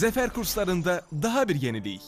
Zəfər kurslarında daha bir yenilik.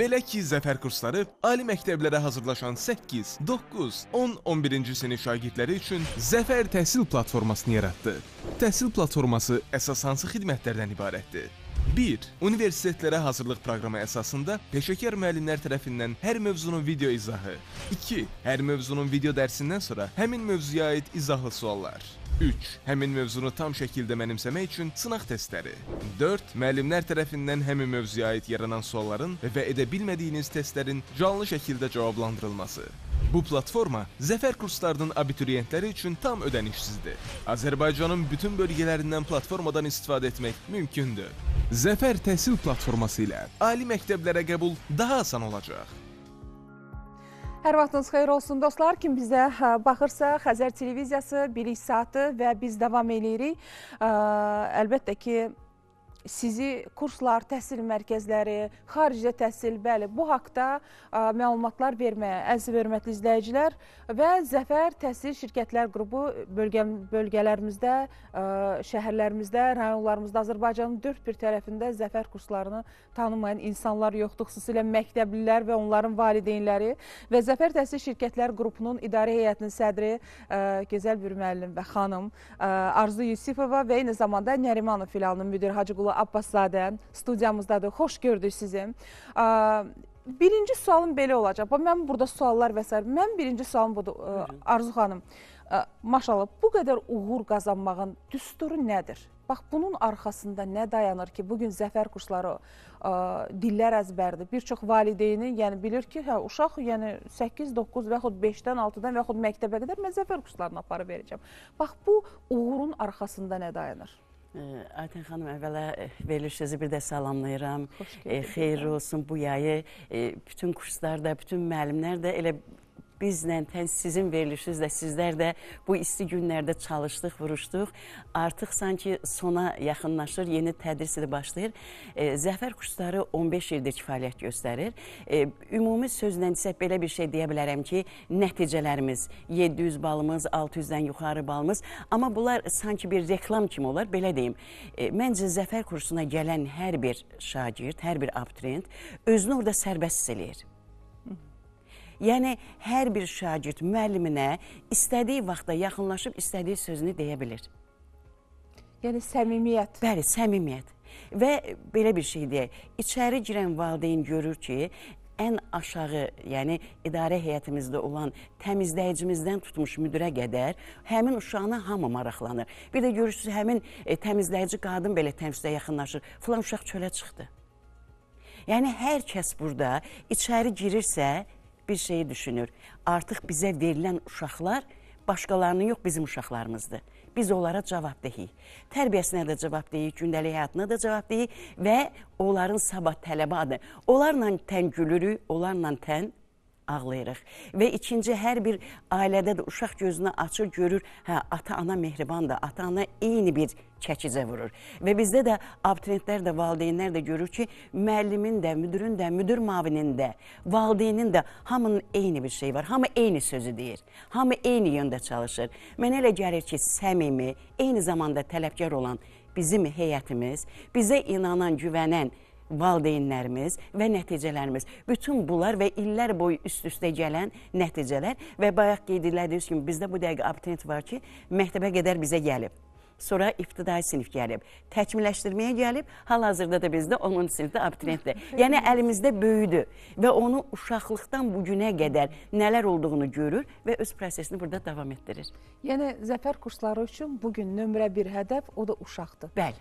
Belə ki, zəfər kursları ali məktəblərə hazırlaşan 8, 9, 10, 11-ci sinif şagirdləri üçün Zəfər təhsil platformasını yaratdı. Təhsil platforması əsasən hansı xidmətlərdən ibarətdir? 1. Universitetlərə hazırlıq proqramı əsasında peşəkar müəllimlər tərəfindən hər mövzunun video izahı. 2. Hər mövzunun video dərsindən sonra həmin mövzuya aid izahlı suallar. 3. Həmin mövzunu tam şəkildə mənimsəmək üçün sınaq testləri. 4. Müəllimlər tərəfindən həmin mövzuya aid yaranan sualların və edə bilmədiyiniz testlərin canlı şəkildə cavablandırılması. Bu platforma zəfər kurslarının abituriyentləri üçün tam ödənişsizdir. Azərbaycanın bütün bölgələrindən platformadan istifadə etmək mümkündür. Zəfər təhsil platforması ilə ali məktəblərə qəbul daha asan olacaq. Hər vaxtınız xeyir olsun dostlar. Kim bizə e, baxırsa, Xəzər televiziyası, Bilik saatı və biz davam eləyirik. E, əlbəttə ki, sizi kurslar, təhsil mərkəzləri, xaricdə təhsil, bəli, bu haqda ə, məlumatlar verməyə, əziz hörmətli izləyicilər və Zəfər Təhsil Şirkətlər qrupu bölgə, bölgələrimizdə, ə, şəhərlərimizdə, rayonlarımızda Azərbaycanın dörd bir tərəfində zəfər kurslarını tanımayan insanlar yoxdur, xüsusilə məktəblilər və onların valideynləri və Zəfər Təhsil Şirkətlər qrupunun idarə heyətinin sədri ə, gözəl bir müəllim və xanım ə, Arzu Yusifova və eyni zamanda Nərimanov filialının müdiri Hacıqulu Zeynəli Abbaszadə studiyamızdadır. Xoş gördük sizi. Birinci sualım belə olacaq. Mən burada suallar və s. Mən birinci sualım budur, Arzu xanım. Maşallah, bu qədər uğur qazanmağın düsturu nədir? Bax, bunun arxasında nə dayanır ki, bugün zəfər kursları ə, dillər əzbərdir. Bir çox valideyni yəni, bilir ki, hə, uşaq yəni, 8, 9 və yaxud 5-dən, 6-dan və yaxud məktəbə qədər mən zəfər kurslarına aparı verəcəm. Bax, bu uğurun arxasında nə dayanır? Aytən xanım, əvvələ eh, verilişinizi bir də salamlayıram. E, eh, xeyir olsun bu yayı. E, bütün kurslarda, bütün müəllimlər də elə bizlə, sizin verilişinizlə sizlər də bu isti günlərdə çalışdıq, vuruşduq. Artıq sanki sona yaxınlaşır, yeni tədris ili başlayır. E, Zəfər kursları 15 ildir ki, fəaliyyət göstərir. E, ümumi sözlə isə belə bir şey deyə bilərəm ki, nəticələrimiz 700 balımız, 600-dən yuxarı balımız, amma bunlar sanki bir reklam kimi olar, belə deyim. E, məncə Zəfər kursuna gələn hər bir şagird, hər bir abituriyent özünü orada sərbəst hiss eləyir. Yəni hər bir şagird müəlliminə istədiyi vaxtda yaxınlaşıb istədiyi sözünü deyə bilir. Yəni səmimiyyət. Bəli, səmimiyyət. Və belə bir şey deyək, içəri girən valideyn görür ki, ən aşağı, yəni idarə heyətimizdə olan təmizləyicimizdən tutmuş müdirə qədər həmin uşağına hamı maraqlanır. Bir də görürsüz, həmin e, təmizləyici qadın belə təmizlə yaxınlaşır. Filan uşaq çölə çıxdı. Yəni hər kəs burada içəri girirsə, bir şeyi düşünür. Artıq bizə verilən uşaqlar başqalarının yox bizim uşaqlarımızdır. Biz onlara cavab deyik. Tərbiyəsinə də cavab deyik, gündəlik həyatına da cavab deyik və onların sabah tələbadır. Onlarla tən gülürük, onlarla tən ağlayırıq. Və ikinci hər bir ailədə də uşaq gözünü açır, görür, hə, ata-ana mehribandır, ata-ana eyni bir çəkicə vurur. Və bizdə də abituriyentlər də, valideynlər də görür ki, müəllimin də, müdürün də, müdür mavinin də, valideynin də hamının eyni bir şey var. Hamı eyni sözü deyir. Hamı eyni yöndə çalışır. Mənə elə gəlir ki, səmimi, eyni zamanda tələbkar olan bizim heyətimiz, bizə inanan, güvənən valideynlərimiz və nəticələrimiz. Bütün bunlar və illər boyu üst-üstə gələn nəticələr və bayaq qeyd edildiyi kimi bizdə bu dəqiqə abituriyent var ki, məktəbə qədər bizə gəlib sonra ibtidai sinif gəlib. Təkmilləşdirməyə gəlib, hal-hazırda da bizdə 10-cu sinifdə abituriyentdir. Yəni əlimizdə böyüdü və onu uşaqlıqdan bu günə qədər nələr olduğunu görür və öz prosesini burada davam etdirir. Yəni zəfər kursları üçün bu gün nömrə 1 hədəf o da uşaqdır. Bəli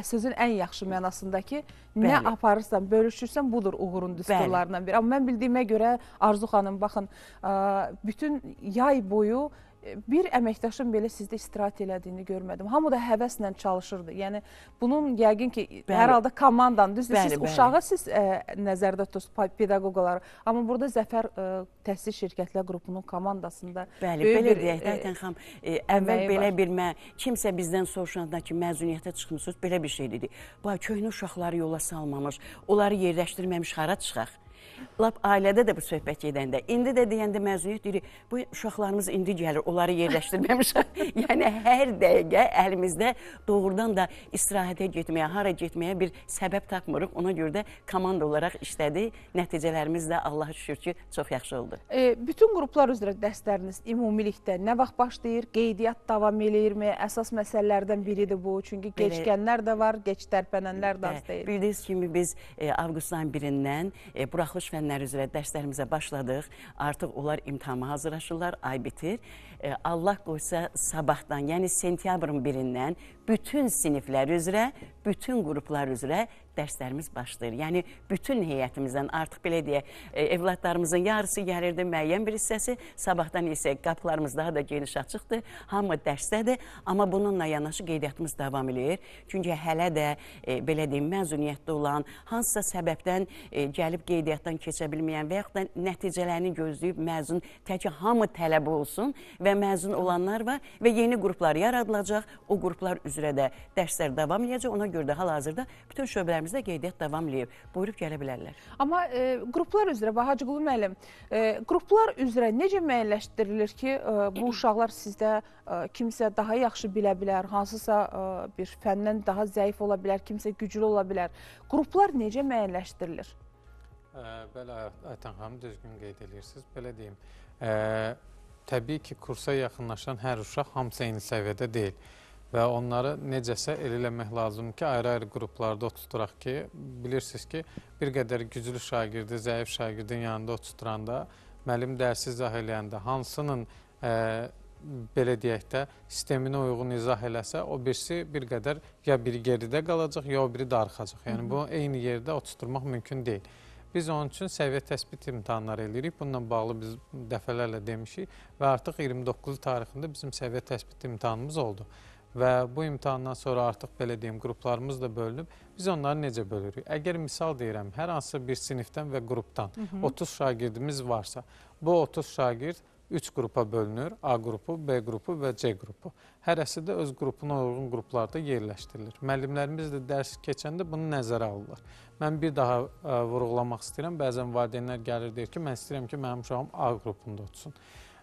sözün ən yaxşı mənasındakı Bəli. nə aparırsan, bölüşürsən budur uğurun düsturlarından biri. Amma mən bildiyimə görə Arzu xanım baxın, bütün yay boyu bir əməkdaşın belə sizdə istirahət elədiyini görmədim. Hamı da həvəslə çalışırdı. Yəni bunun yəqin ki, bəli. hər halda komandan, düzdür? Bəli, siz bəli. uşağı siz ə, e, nəzərdə tutursuz pedaqoq olaraq, amma burada Zəfər ə, e, Təhsil Şirkətlər qrupunun komandasında Bəli, belə bir, deyək, Nətən e, xanım, ə, əvvəl belə var. bir mə, kimsə bizdən soruşanda ki, məzuniyyətə çıxmısınız, belə bir şey dedi. Bax, köhnə uşaqları yola salmamış, onları yerləşdirməmiş hara çıxaq? lap ailədə də bu söhbət gedəndə, indi də deyəndə məzuniyyət deyirik, bu uşaqlarımız indi gəlir, onları yerləşdirməmişəm. yəni hər dəqiqə əlimizdə doğrudan da istirahətə getməyə, hara getməyə bir səbəb tapmırıq. Ona görə də komanda olaraq işlədik. Nəticələrimiz də Allaha şükür ki, çox yaxşı oldu. E, bütün qruplar üzrə dərsləriniz ümumilikdə nə vaxt başlayır? Qeydiyyat davam eləyirmi? Əsas məsələlərdən biridir bu. Çünki gecikənlər də var, geç tərpənənlər də az deyil. Bildiyiniz kimi biz e, avqustdan birindən e, buraxılış fənlər üzrə dərslərimizə başladıq. Artıq onlar imtahana hazırlaşırlar, ay bitir. E, Allah qoysa sabahdan, yəni sentyabrın birindən bütün siniflər üzrə, bütün qruplar üzrə dərslərimiz başlayır. Yəni, bütün heyətimizdən artıq belə deyək, e, evlatlarımızın yarısı gəlirdi, müəyyən bir hissəsi, sabahdan isə qapılarımız daha da geniş açıqdır, hamı dərsdədir, amma bununla yanaşı qeydiyyatımız davam edir. Çünki hələ də, e, belə deyim, məzuniyyətdə olan, hansısa səbəbdən e, gəlib qeydiyyatdan keçə bilməyən və yaxud da nəticələrini gözləyib məzun, tək ki, hamı tələb olsun və və məzun olanlar var və yeni qruplar yaradılacaq. O qruplar üzrə də dərslər davam edəcək. Ona görə də hal-hazırda bütün şöbələrimizdə qeydiyyat davam edir. Buyurub gələ bilərlər. Amma e, qruplar üzrə Bahacıqulu müəllim, e, qruplar üzrə necə müəyyənləşdirilir ki, e, bu uşaqlar sizdə e, kimsə daha yaxşı bilə bilər, hansısa e, bir fəndən daha zəif ola bilər, kimsə güclü ola bilər. Qruplar necə müəyyənləşdirilir? Ə, e, bəli, Aytan xanım düzgün qeyd edirsiniz. Belə deyim, ə, e, təbii ki, kursa yaxınlaşan hər uşaq hamısı eyni səviyyədə deyil və onları necəsə el eləmək lazım ki, ayrı-ayrı qruplarda oturturaq ki, bilirsiniz ki, bir qədər güclü şagirdi, zəif şagirdin yanında oturturanda, müəllim dərsi izah eləyəndə hansının ə, e, belə deyək də, sisteminə uyğun izah eləsə, o birisi bir qədər ya biri geridə qalacaq, ya o biri darıxacaq. Yəni, bu eyni yerdə oturtmaq mümkün deyil. Biz onun üçün səviyyə təsbit imtahanları eləyirik. Bununla bağlı biz dəfələrlə demişik və artıq 29 tarixində bizim səviyyə təsbit imtahanımız oldu. Və bu imtahandan sonra artıq belə deyim, qruplarımız da bölünüb. Biz onları necə bölürük? Əgər misal deyirəm, hər hansı bir sinifdən və qrupdan Hı -hı. 30 şagirdimiz varsa, bu 30 şagird 3 qrupa bölünür. A qrupu, B qrupu və C qrupu. Hərəsi də öz qrupuna uyğun qruplarda yerləşdirilir. Müəllimlərimiz də dərs keçəndə bunu nəzərə alırlar. Mən bir daha ə, e, vurğulamaq istəyirəm. Bəzən valideynlər gəlir deyir ki, mən istəyirəm ki, mənim uşağım A qrupunda olsun.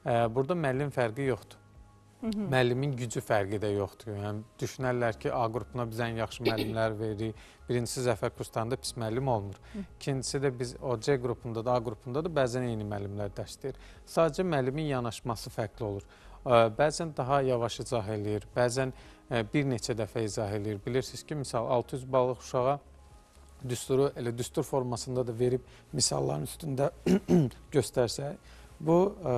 E, burada müəllim fərqi yoxdur müəllimin gücü fərqi də yoxdur. Yəni, düşünərlər ki, A qrupuna biz ən yaxşı müəllimlər veririk. Birincisi zəfər kurslarında pis müəllim olmur. İkincisi də biz o C qrupunda da, A qrupunda da bəzən eyni müəllimlər dərs deyir. Sadəcə müəllimin yanaşması fərqli olur. Bəzən daha yavaş izah eləyir, bəzən bir neçə dəfə izah eləyir. Bilirsiniz ki, misal 600 ballıq uşağa düsturu elə düstur formasında da verib misalların üstündə göstərsə, bu ə,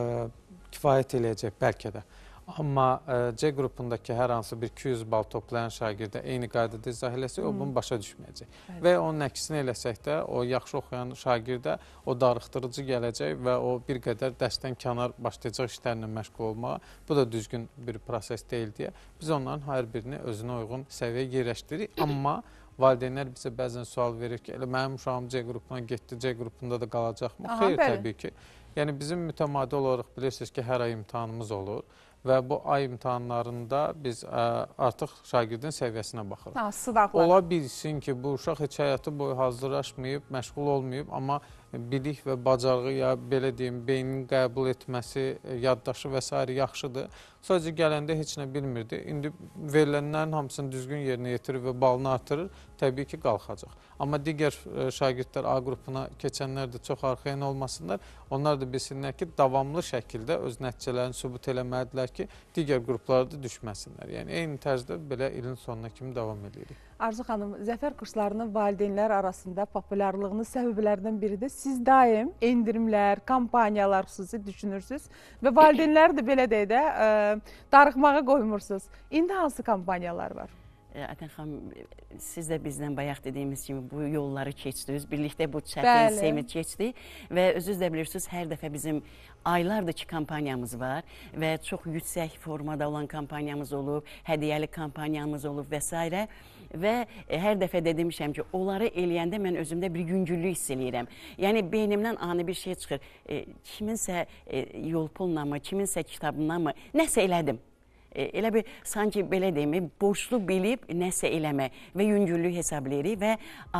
kifayət eləyəcək bəlkə də. Hı Amma e, C qrupundakı hər hansı bir 200 bal toplayan şagirdə eyni qaydada izah eləsək, o bunu başa düşməyəcək. Bəli. Və onun əksini eləsək də, o yaxşı oxuyan şagirdə o darıxdırıcı gələcək və o bir qədər dərsdən kənar başlayacaq işlərlə məşğul olmağa. Bu da düzgün bir proses deyil deyə biz onların hər birini özünə uyğun səviyyəyə yerləşdiririk. Amma valideynlər bizə bəzən sual verir ki, elə mənim uşağım C qrupuna getdi, C qrupunda da qalacaqmı? Xeyr, bəli. təbii ki. Yəni bizim mütəmadi olaraq bilirsiniz ki, hər ay imtahanımız olur və bu ay imtahanlarında biz ə, artıq şagirdin səviyyəsinə baxırıq. Ha, sınaqlar. Ola bilsin ki, bu uşaq heç həyatı boyu hazırlaşmayıb, məşğul olmayıb, amma bilik və bacarığı, ya belə deyim, beynin qəbul etməsi, yaddaşı və s. yaxşıdır. Sadəcə gələndə heç nə bilmirdi. İndi verilənlərin hamısını düzgün yerinə yetirir və balını artırır təbii ki, qalxacaq. Amma digər e, şagirdlər A qrupuna keçənlər də çox arxayan olmasınlar. Onlar da bilsinlər ki, davamlı şəkildə öz nəticələrini sübut eləməlidirlər ki, digər qruplarda düşməsinlər. Yəni, eyni tərzdə belə ilin sonuna kimi davam edirik. Arzu xanım, zəfər kurslarının valideynlər arasında populyarlığının səbəblərindən biridir. Siz daim endirimlər, kampaniyalar xüsusi düşünürsünüz və valideynləri də belə deyə də ə, e, darıxmağa qoymursunuz. İndi hansı kampaniyalar var? Adəm xanım, siz də bizdən bayaq dediyimiz kimi bu yolları keçdiniz, birlikdə bu çətin sevmir keçdik və özünüz də bilirsiniz, hər dəfə bizim aylardır ki, kampaniyamız var və çox yüksək formada olan kampaniyamız olub, hədiyəli kampaniyamız olub və s. Və e, hər dəfə də demişəm ki, onları eləyəndə mən özümdə bir yüngüllük hiss eləyirəm. Yəni, beynimdən ani bir şey çıxır, e, kiminsə e, yol pulla mı, kiminsə kitabından mı, nəsə elədim. E, elə bir sanki belə deyim, borclu bilib nəsə eləmək və yüngüllük hesablayırıq və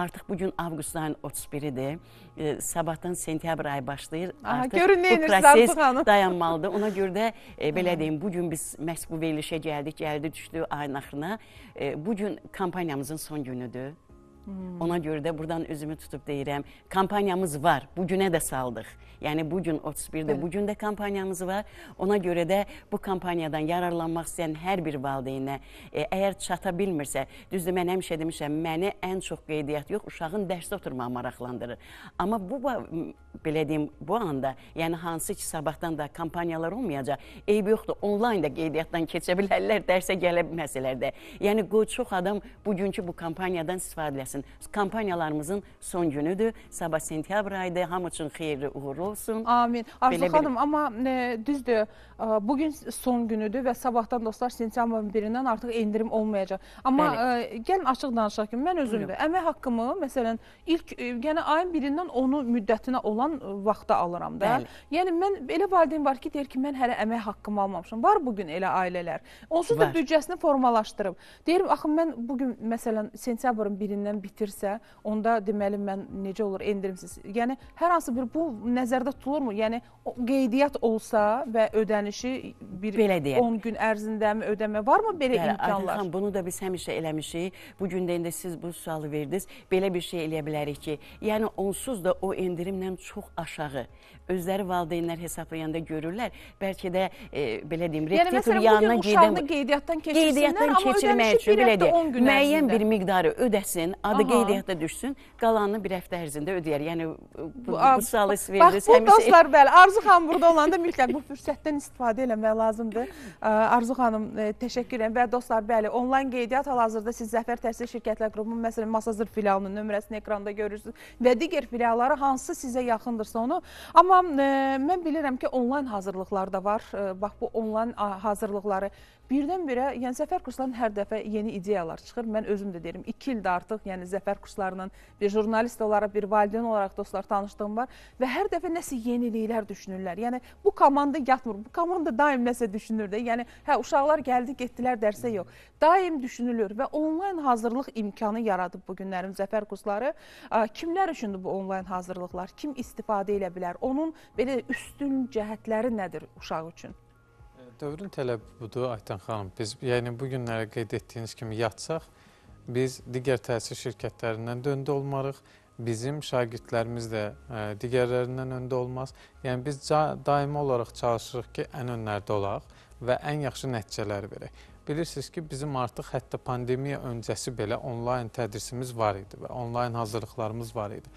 artıq bu gün avqust ayının 31-idir. E, sabahdan sentyabr ayı başlayır. Aha, artıq görün, bu proses dayanmalıdır. Ona görə də e, belə deyim, bu gün biz məhz bu verilişə gəldik, gəldi düşdü ayın axırına. E, bu gün kampaniyamızın son günüdür. Hmm. Ona görə də buradan özümü tutub deyirəm, kampaniyamız var. Bu günə də saldıq. Yəni bu gün 31-də, evet. bu gün də kampaniyamız var. Ona görə də bu kampaniyadan yararlanmaq istəyən hər bir valideynə, e, əgər çata bilmirsə, düzdür mən həmişə demişəm, məni ən çox qeydiyyat yox, uşağın dərsdə oturmağı maraqlandırır. Amma bu belə deyim, bu anda, yəni hansı ki, sabahdan da kampaniyalar olmayacaq, eyb yoxdur, onlayn da qeydiyyatdan keçə bilərlər, dərsə gələ bilməsələr də. Yəni, qoy, çox adam bugünkü bu kampaniyadan istifadə eləsin. Kampaniyalarımızın son günüdür, sabah sentyabr aydı, hamı üçün xeyirli uğurlu olsun. Amin. Arzu xanım, amma e, düzdür, e, bugün son günüdür və sabahdan dostlar sentyabrın birindən artıq endirim olmayacaq. Amma e, gəlin açıq danışaq ki, mən özümdə əmək haqqımı, məsələn, ilk, e, yəni ayın birindən onu müddətinə olan olan vaxta alıram da. Bəli. Yəni mən elə valideyn var ki, deyir ki, mən hələ əmək haqqımı almamışam. Var bu gün elə ailələr. Onsuz var. da büdcəsini formalaşdırıb. Deyir, axı mən bu gün məsələn sentyabrın 1-dən bitirsə, onda deməli mən necə olur endirimsiz. Yəni hər hansı bir bu nəzərdə tutulurmu? Yəni qeydiyyat olsa və ödənişi bir Belə deyək. 10 gün ərzindəmi ödəmə varmı belə Bəli, imkanlar? Xan, bunu da biz həmişə eləmişik. Bu gün də indi siz bu sualı verdiniz. Belə bir şey eləyə bilərik ki, yəni onsuz da o endirimlə çox çox aşağı özləri valideynlər hesablayanda görürlər. Bəlkə də e, belə deyim, rektitor yəni, yanına gedən uşağını qeydiyyatdan keçirsinlər, qeydiyyatdan keçirmək üçün belə deyim, müəyyən ərzində. bir miqdarı ödəsin, adı Aha. qeydiyyata düşsün, qalanını bir həftə ərzində ödəyər. Yəni bu, bu, bu sualı veririz. Bax, bu dostlar bəli, Arzu xanım burada olanda mütləq bu fürsətdən istifadə eləmək lazımdır. Arzu xanım e, təşəkkür edirəm və dostlar, bəli, onlayn qeydiyyat hal-hazırda siz Zəfər Təhsil Şirkətlər qrupunun məsələn Masazır filialının nömrəsini ekranda görürsünüz və digər filialları hansı sizə yaxın yaxındır sonu. Amma e, mən bilirəm ki, onlayn hazırlıqlar da var. E, bax bu onlayn hazırlıqları birdən-birə, yəni zəfər kurslarının hər dəfə yeni ideyalar çıxır. Mən özüm də deyirəm, 2 ildə artıq, yəni zəfər kurslarının bir jurnalist olaraq, bir valideyn olaraq dostlar tanışdığım var və hər dəfə nəsə yeniliklər düşünürlər. Yəni bu komanda yatmır. Bu komanda daim nəsə düşünür də. Yəni hə uşaqlar gəldi, getdilər dərsə yox. Daim düşünülür və onlayn hazırlıq imkanı yaradıb bu günlərin zəfər kursları kimlər üçündür bu onlayn hazırlıqlar? Kim istəyir? istifadə edə bilər? Onun belə üstün cəhətləri nədir uşaq üçün? E, dövrün tələbi budur, Aytan xanım. Biz yəni bu günlərə qeyd etdiyiniz kimi yatsaq, biz digər təhsil şirkətlərindən döndə olmarıq. Bizim şagirdlərimiz də ə, e, digərlərindən öndə olmaz. Yəni biz daimi olaraq çalışırıq ki, ən önlərdə olaq və ən yaxşı nəticələri verək bilirsiniz ki, bizim artıq hətta pandemiya öncəsi belə onlayn tədrisimiz var idi və onlayn hazırlıqlarımız var idi.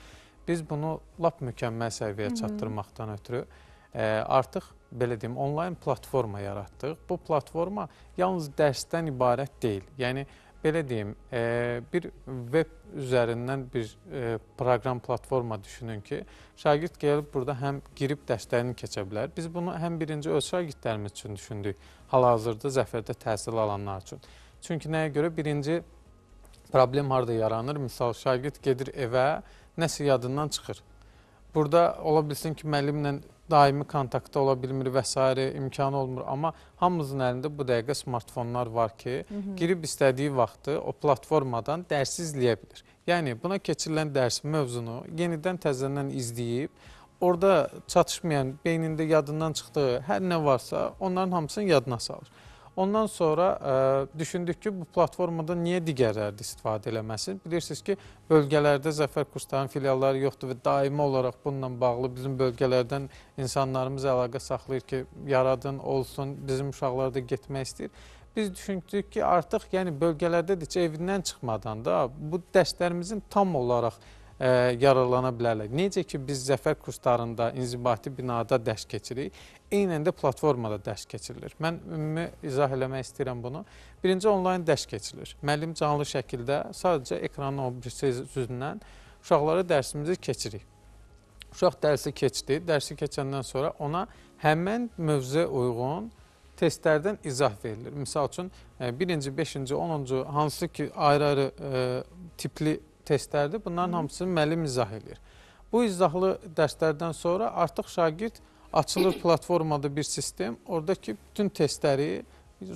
Biz bunu lap mükəmməl səviyyəyə çatdırmaqdan ötürü e, artıq belə deyim, onlayn platforma yaratdıq. Bu platforma yalnız dərsdən ibarət deyil. Yəni belə deyim, e, bir web üzərindən bir e, proqram platforma düşünün ki, şagird gəlib burada həm girib dərslərini keçə bilər. Biz bunu həm birinci öz şagirdlərimiz üçün düşündük, hal-hazırda zəfərdə təhsil alanlar üçün. Çünki nəyə görə birinci problem harda yaranır? Misal şagird gedir evə, nəsə yadından çıxır. Burada ola bilsin ki, müəllimlə daimi kontaktda ola bilmir və s. imkanı olmur. Amma hamımızın əlində bu dəqiqə smartfonlar var ki, Hı -hı. girib istədiyi vaxtı o platformadan dərsi izləyə bilir. Yəni, buna keçirilən dərs mövzunu yenidən təzəndən izləyib, orada çatışmayan, beynində yadından çıxdığı hər nə varsa, onların hamısını yadına salır. Ondan sonra ə, e, düşündük ki, bu platformada niyə digərləri də istifadə eləməsin? Bilirsiniz ki, bölgələrdə Zəfər kurslarının filialları yoxdur və daimi olaraq bununla bağlı bizim bölgələrdən insanlarımız əlaqə saxlayır ki, yaradın, olsun, bizim uşaqlar da getmək istəyir biz düşündük ki, artıq yəni bölgələrdə də evindən çıxmadan da bu dərslərimizin tam olaraq E, yararlana bilərlər. Necə ki, biz zəfər kurslarında inzibati binada dərs keçirik, eynən də platformada dərs keçirilir. Mən ümumi izah eləmək istəyirəm bunu. Birinci, onlayn dərs keçirilir. Müəllim canlı şəkildə sadəcə ekranın o bir sözündən uşaqlara dərsimizi keçirik. Uşaq dərsi keçdi, dərsi keçəndən sonra ona həmən mövzuya uyğun testlərdən izah verilir. Misal üçün, e, birinci, beşinci, onuncu, hansı ki ayrı-ayrı e, tipli testlərdir. Bunların Hı. hamısını müəllim izah edir. Bu izahlı dərslərdən sonra artıq şagird açılır platformada bir sistem. Oradakı bütün testləri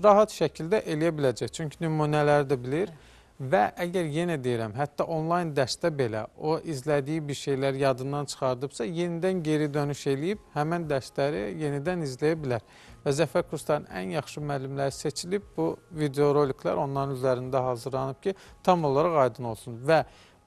rahat şəkildə eləyə biləcək. Çünki nümunələri də bilir. Və əgər yenə deyirəm, hətta onlayn dərsdə belə o izlədiyi bir şeylər yadından çıxardıbsa, yenidən geri dönüş eləyib həmən dərsləri yenidən izləyə bilər və Zəfər kurslarının ən yaxşı müəllimləri seçilib. Bu videoroliklər onların üzərində hazırlanıb ki, tam olaraq aydın olsun. Və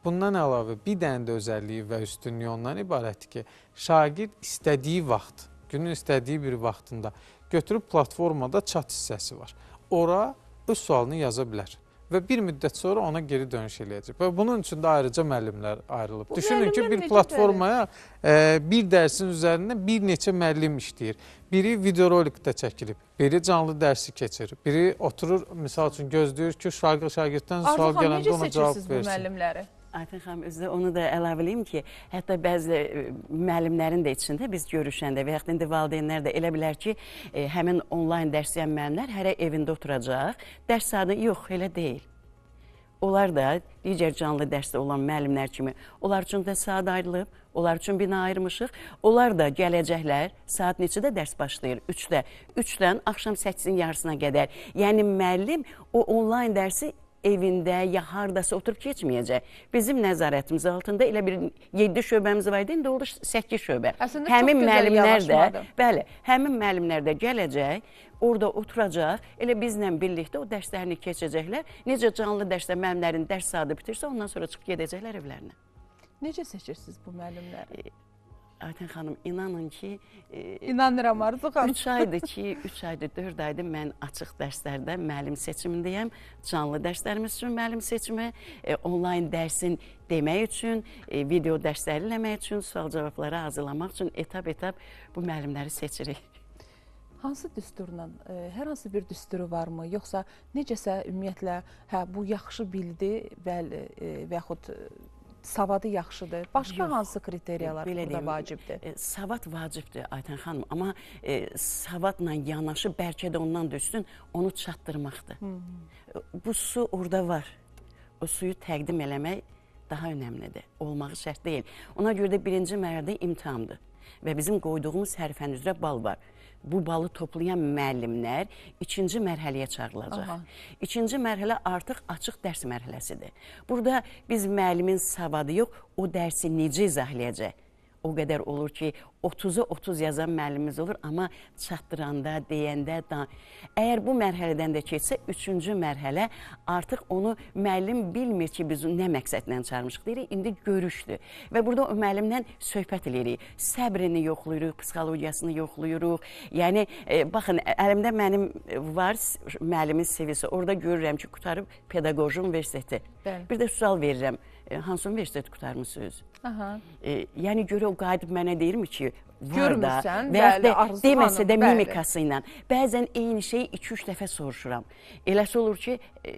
bundan əlavə bir dənə də özəlliyi və üstünlüyü ondan ibarətdir ki, şagird istədiyi vaxt, günün istədiyi bir vaxtında götürüb platformada çat hissəsi var. Ora öz sualını yaza bilər və bir müddət sonra ona geri dönüş eləyəcək. Və bunun üçün də ayrıca müəllimlər ayrılıb. Bu Düşünün ki, bir platformaya e, bir dərsin üzərində bir neçə müəllim işləyir. Biri videorolikdə çəkilib, biri canlı dərsi keçir, biri oturur, misal üçün gözləyir ki, şagird şagirddən sual gələndə ona cavab versin. Artıq necə seçirsiniz bu müəllimləri? Aytən xanım, özü onu da əlavə eləyim ki, hətta bəzi e, müəllimlərin də içində biz görüşəndə və yaxud indi valideynlər də elə bilər ki, e, həmin onlayn dərs deyən müəllimlər hərə evində oturacaq. Dərs saatı yox, elə deyil. Onlar da digər canlı dərsdə olan müəllimlər kimi, onlar üçün də saat ayrılıb, onlar üçün bina ayırmışıq. Onlar da gələcəklər, saat neçədə dərs başlayır? 3-də. 3-dən axşam 8-in yarısına qədər. Yəni müəllim o onlayn dərsi evində ya hardasa oturub keçməyəcək. Bizim nəzarətimiz altında elə bir 7 şöbəmiz var idi, indi oldu 8 şöbə. Əslində həmin müəllimlər də, bəli, həmin müəllimlər də gələcək, orada oturacaq, elə bizlə birlikdə o dərslərini keçəcəklər. Necə canlı dərsdə müəllimlərin dərs saatı bitirsə, ondan sonra çıxıb gedəcəklər evlərinə. Necə seçirsiniz bu müəllimləri? E Aytən xanım, inanın ki... E, İnanıram Arzu xanım. Üç aydır ki, üç aydır, dörd aydır mən açıq dərslərdə müəllim seçimindəyəm. Canlı dərslərimiz üçün müəllim seçimi, e, onlayn dərsin demək üçün, e, video dərsləri eləmək üçün, sual-cavabları hazırlamaq üçün etap-etap bu müəllimləri seçirik. Hansı düsturla, e, hər hansı bir düsturu varmı, yoxsa necəsə ümumiyyətlə, hə, bu yaxşı bildi və, e, və yaxud savadı yaxşıdır. Başqa Yox, hansı kriteriyalar belə burada deyim, vacibdir? E, savad vacibdir Aytən xanım, amma e, savadla yanaşı bəlkə də ondan da üstün onu çatdırmaqdır. Hı -hı. E, bu su orada var. O suyu təqdim eləmək daha önəmlidir. Olmağı şərt deyil. Ona görə də birinci mərhələdə imtihandır və bizim qoyduğumuz hərfən üzrə bal var bu balı toplayan müəllimlər ikinci mərhələyə çağırılacaq. Aha. İkinci mərhələ artıq açıq dərs mərhələsidir. Burada biz müəllimin savadı yox, o dərsi necə izah edəcək? o qədər olur ki, 30-u 30 yazan müəllimimiz olur, amma çatdıranda, deyəndə, da, əgər bu mərhələdən də keçsə, üçüncü mərhələ artıq onu müəllim bilmir ki, biz nə məqsədlə çağırmışıq deyirik, indi görüşdür. Və burada o müəllimdən söhbət eləyirik, səbrini yoxlayırıq, psixologiyasını yoxlayırıq. Yəni, e, baxın, əlimdə mənim var müəllimin seviyesi, orada görürəm ki, qutarıb pedaqoji universiteti. Bəli. Bir də sual verirəm hansı universitet qurtarmısınız? Aha. E, yəni görə o qayıdıb mənə deyirmi ki, var da, və ya də, deməsə də bəli. mimikası ilə. Bəzən eyni şeyi 2-3 dəfə soruşuram. Eləsi olur ki, e,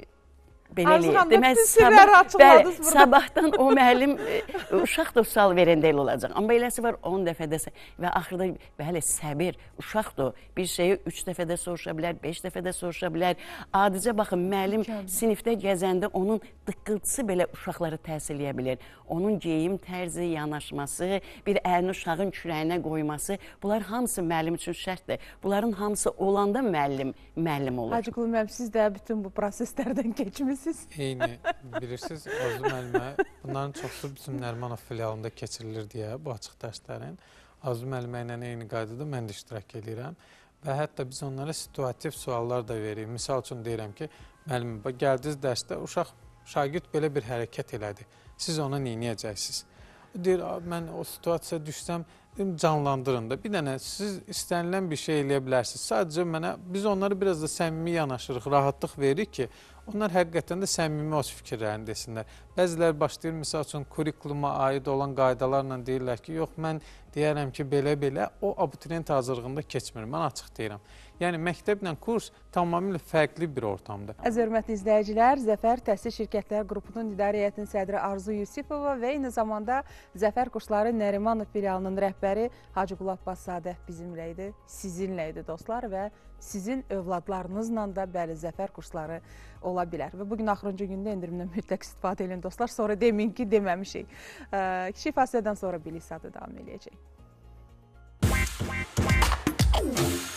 beləlik. Deməli, sabah, bəli, sabahdan o müəllim e, uşaq da sual verəndə elə olacaq. Amma eləsi var 10 dəfədə və axırda bəli, səbir, uşaqdır. Bir şeyi 3 dəfədə soruşa bilər, 5 dəfədə soruşa bilər. Adicə baxın, müəllim sinifdə gəzəndə onun dıqqıltısı belə uşaqları təsirləyə bilər. Onun geyim tərzi, yanaşması, bir əlini uşağın kürəyinə qoyması, bunlar hamısı müəllim üçün şərtdir. Bunların hamısı olanda müəllim müəllim olur. Hacıqulu müəllim, siz də bütün bu proseslərdən keçmisiniz siz. Eyni. Bilirsiniz, Arzu müəllimə bunların çoxsu bizim Nərmanov filialında keçirilir deyə bu açıq dərslərin. Arzu müəllimə ilə eyni qaydada mən də iştirak edirəm. Və hətta biz onlara situativ suallar da veririk. Misal üçün deyirəm ki, müəllim, gəldiniz dərsdə uşaq, şagird belə bir hərəkət elədi. Siz ona neyinəyəcəksiniz? Deyir, mən o situasiya düşsəm, canlandırın da. Bir dənə siz istənilən bir şey eləyə bilərsiniz. Sadəcə mənə biz onları biraz da səmimi yanaşırıq, rahatlıq veririk ki, Onlar həqiqətən də səmimi öz fikirlərini desinlər. Bəzilər başlayır, misal üçün, kurikluma aid olan qaydalarla deyirlər ki, yox, mən deyərəm ki, belə-belə o abituriyent hazırlığında keçmir, mən açıq deyirəm. Yəni, məktəblə kurs tamamilə fərqli bir ortamdır. Əz hörmətli izləyicilər, Zəfər Təhsil Şirkətlər Qrupunun İdarəyyətinin sədri Arzu Yusifova və eyni zamanda Zəfər Qursları Nərimanov filialının rəhbəri Hacı Qulab Bassadə bizimlə idi, sizinlə idi dostlar və sizin övladlarınızla da bəli Zəfər Qursları ola bilər. Və bugün axırıncı gündə endirimdən mütləq istifadə edin dəyərli dostlar. Sonra deməyin ki, deməmişik. Kiçik fasilədən sonra Bilisadə davam eləyəcək.